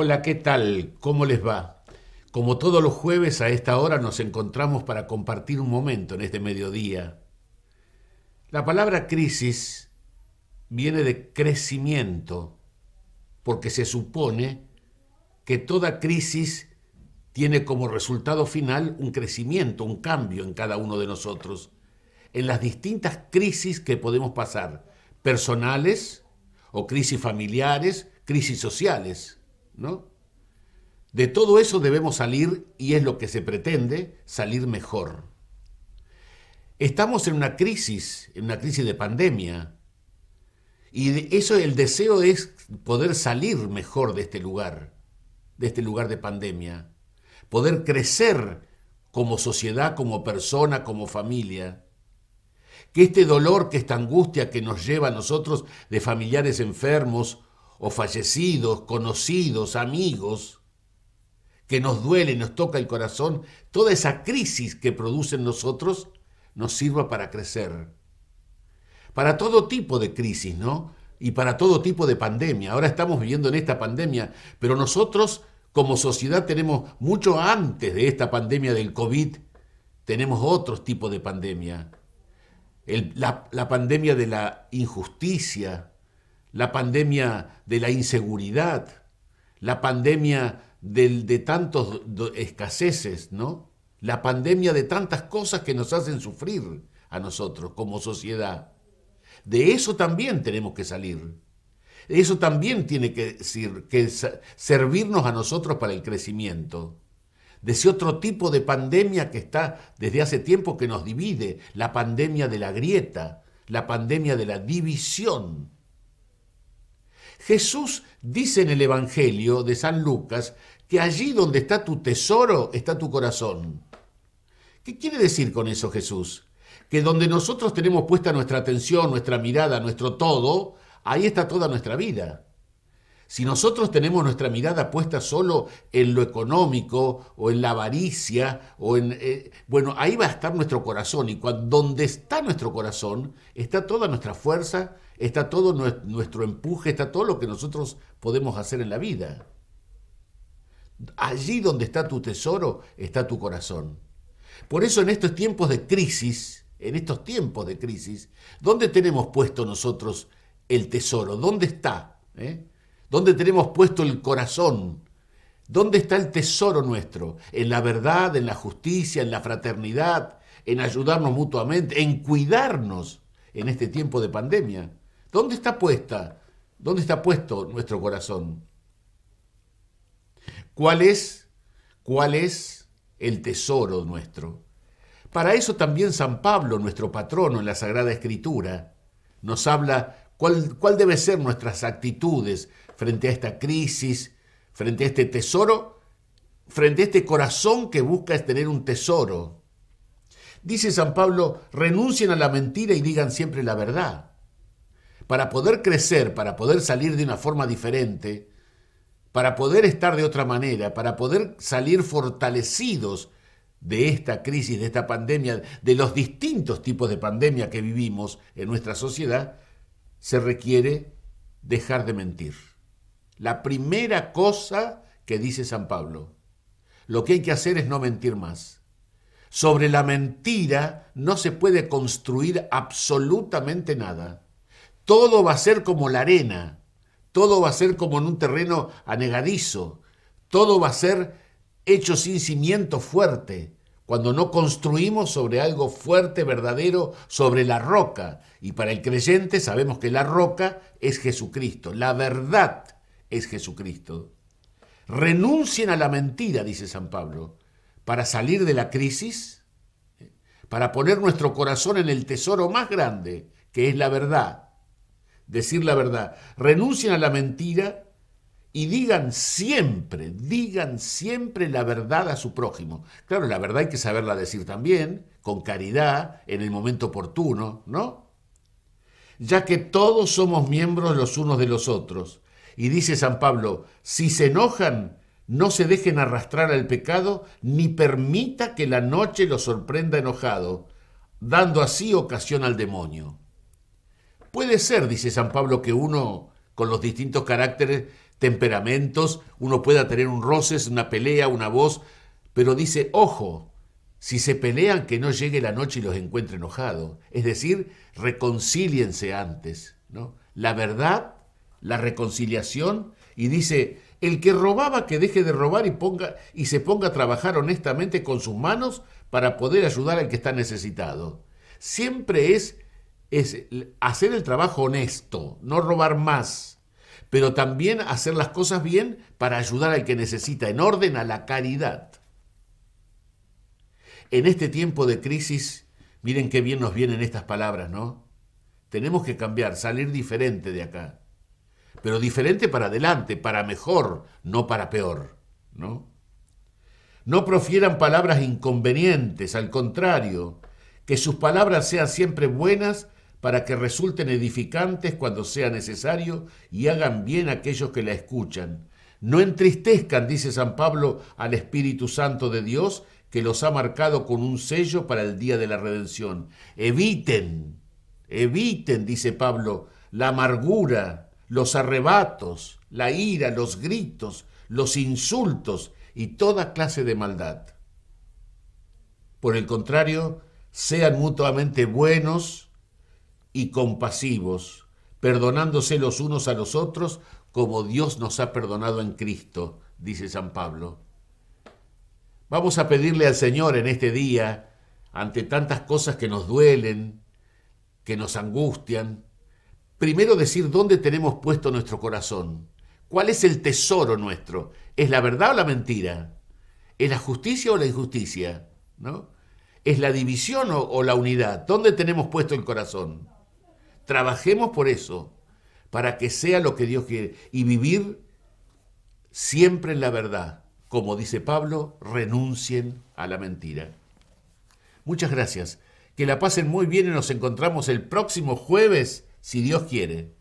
Hola, ¿qué tal? ¿Cómo les va? Como todos los jueves a esta hora nos encontramos para compartir un momento en este mediodía. La palabra crisis viene de crecimiento, porque se supone que toda crisis tiene como resultado final un crecimiento, un cambio en cada uno de nosotros, en las distintas crisis que podemos pasar, personales o crisis familiares, crisis sociales. De todo eso debemos salir, y es lo que se pretende, salir mejor. Estamos en una crisis, en una crisis de pandemia, y eso el deseo es poder salir mejor de este lugar, de este lugar de pandemia, poder crecer como sociedad, como persona, como familia. Que este dolor, que esta angustia que nos lleva a nosotros de familiares enfermos o fallecidos, conocidos, amigos, que nos duele, nos toca el corazón, toda esa crisis que produce en nosotros nos sirva para crecer. Para todo tipo de crisis, ¿no? Y para todo tipo de pandemia. Ahora estamos viviendo en esta pandemia, pero nosotros como sociedad tenemos, mucho antes de esta pandemia del COVID, tenemos otros tipos de pandemia. la pandemia de la injusticia, la pandemia de la inseguridad, la pandemia de tantos escaseces, ¿no? La pandemia de tantas cosas que nos hacen sufrir a nosotros como sociedad. De eso también tenemos que salir. Eso también tiene que servirnos a nosotros para el crecimiento. De ese otro tipo de pandemia que está desde hace tiempo que nos divide, la pandemia de la grieta, la pandemia de la división Jesús dice en el Evangelio de San Lucas que allí donde está tu tesoro está tu corazón. ¿Qué quiere decir con eso Jesús? Que donde nosotros tenemos puesta nuestra atención, nuestra mirada, nuestro todo, ahí está toda nuestra vida. Si nosotros tenemos nuestra mirada puesta solo en lo económico o en la avaricia o en eh, bueno, ahí va a estar nuestro corazón y cuando, donde está nuestro corazón está toda nuestra fuerza, está todo nuestro empuje, está todo lo que nosotros podemos hacer en la vida. Allí donde está tu tesoro, está tu corazón. Por eso en estos tiempos de crisis, en estos tiempos de crisis, ¿dónde tenemos puesto nosotros el tesoro? ¿Dónde está? Eh? ¿Dónde tenemos puesto el corazón? ¿Dónde está el tesoro nuestro? En la verdad, en la justicia, en la fraternidad, en ayudarnos mutuamente, en cuidarnos en este tiempo de pandemia. ¿Dónde está puesta? ¿Dónde está puesto nuestro corazón? ¿Cuál es? ¿Cuál es el tesoro nuestro? Para eso también San Pablo, nuestro patrono en la Sagrada Escritura, nos habla cuál, cuál debe ser nuestras actitudes frente a esta crisis, frente a este tesoro, frente a este corazón que busca tener un tesoro. Dice San Pablo, renuncien a la mentira y digan siempre la verdad para poder crecer, para poder salir de una forma diferente, para poder estar de otra manera, para poder salir fortalecidos de esta crisis, de esta pandemia, de los distintos tipos de pandemia que vivimos en nuestra sociedad, se requiere dejar de mentir. La primera cosa que dice San Pablo, lo que hay que hacer es no mentir más. Sobre la mentira no se puede construir absolutamente nada todo va a ser como la arena, todo va a ser como en un terreno anegadizo, todo va a ser hecho sin cimiento fuerte, cuando no construimos sobre algo fuerte, verdadero, sobre la roca. Y para el creyente sabemos que la roca es Jesucristo, la verdad es Jesucristo. Renuncien a la mentira, dice San Pablo, para salir de la crisis, ¿eh? para poner nuestro corazón en el tesoro más grande, que es la verdad, decir la verdad. Renuncien a la mentira y digan siempre, digan siempre la verdad a su prójimo. Claro, la verdad hay que saberla decir también, con caridad, en el momento oportuno, ¿no? Ya que todos somos miembros los unos de los otros. Y dice San Pablo, si se enojan, no se dejen arrastrar al pecado, ni permita que la noche los sorprenda enojado, dando así ocasión al demonio. Puede ser, dice San Pablo, que uno, con los distintos caracteres, temperamentos, uno pueda tener un roces, una pelea, una voz, pero dice, ojo, si se pelean, que no llegue la noche y los encuentre enojados. Es decir, reconcíliense antes. ¿no? La verdad, la reconciliación, y dice, el que robaba, que deje de robar y, ponga, y se ponga a trabajar honestamente con sus manos para poder ayudar al que está necesitado. Siempre es es hacer el trabajo honesto, no robar más, pero también hacer las cosas bien para ayudar al que necesita, en orden a la caridad. En este tiempo de crisis, miren qué bien nos vienen estas palabras, ¿no? Tenemos que cambiar, salir diferente de acá, pero diferente para adelante, para mejor, no para peor, ¿no? No profieran palabras inconvenientes, al contrario, que sus palabras sean siempre buenas para que resulten edificantes cuando sea necesario y hagan bien a aquellos que la escuchan. No entristezcan, dice San Pablo, al Espíritu Santo de Dios, que los ha marcado con un sello para el día de la redención. Eviten, eviten, dice Pablo, la amargura, los arrebatos, la ira, los gritos, los insultos y toda clase de maldad. Por el contrario, sean mutuamente buenos, y compasivos, perdonándose los unos a los otros como Dios nos ha perdonado en Cristo, dice San Pablo. Vamos a pedirle al Señor en este día, ante tantas cosas que nos duelen, que nos angustian, primero decir dónde tenemos puesto nuestro corazón, cuál es el tesoro nuestro, es la verdad o la mentira, es la justicia o la injusticia, ¿no? ¿Es la división o, o la unidad? ¿Dónde tenemos puesto el corazón? Trabajemos por eso, para que sea lo que Dios quiere y vivir siempre en la verdad. Como dice Pablo, renuncien a la mentira. Muchas gracias. Que la pasen muy bien y nos encontramos el próximo jueves, si Dios quiere.